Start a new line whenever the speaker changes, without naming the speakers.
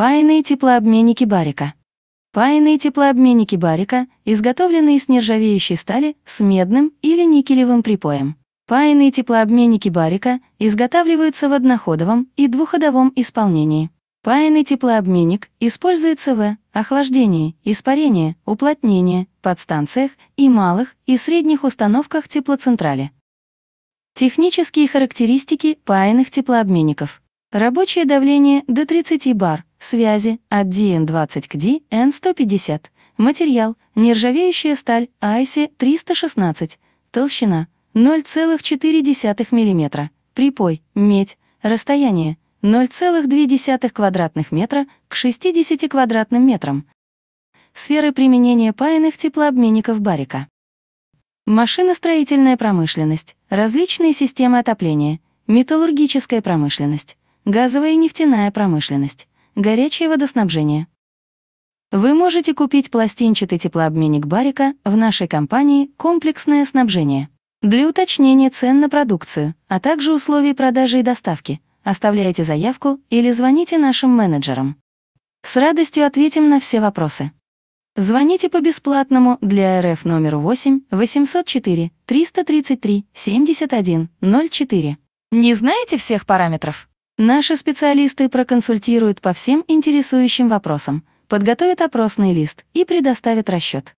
Паяные теплообменники барика. Паяные теплообменники барика, изготовленные из нержавеющей стали с медным или никелевым припоем. Паяные теплообменники барика изготавливаются в одноходовом и двуходовом исполнении. Паяный теплообменник используется в охлаждении, испарении, уплотнении, подстанциях и малых и средних установках теплоцентрали. Технические характеристики паяных теплообменников. Рабочее давление до 30 бар, Связи от DN20 к DN150. Материал – нержавеющая сталь IC316. А Толщина – 0,4 мм. Припой – медь. Расстояние – 0,2 квадратных метра к 60 квадратным метрам. Сферы применения паяных теплообменников барика. Машиностроительная промышленность, различные системы отопления, металлургическая промышленность, газовая и нефтяная промышленность горячее водоснабжение. Вы можете купить пластинчатый теплообменник Барика в нашей компании «Комплексное снабжение». Для уточнения цен на продукцию, а также условий продажи и доставки, оставляйте заявку или звоните нашим менеджерам. С радостью ответим на все вопросы. Звоните по бесплатному для РФ номеру 8 804 333 71 04. Не знаете всех параметров? Наши специалисты проконсультируют по всем интересующим вопросам, подготовят опросный лист и предоставят расчет.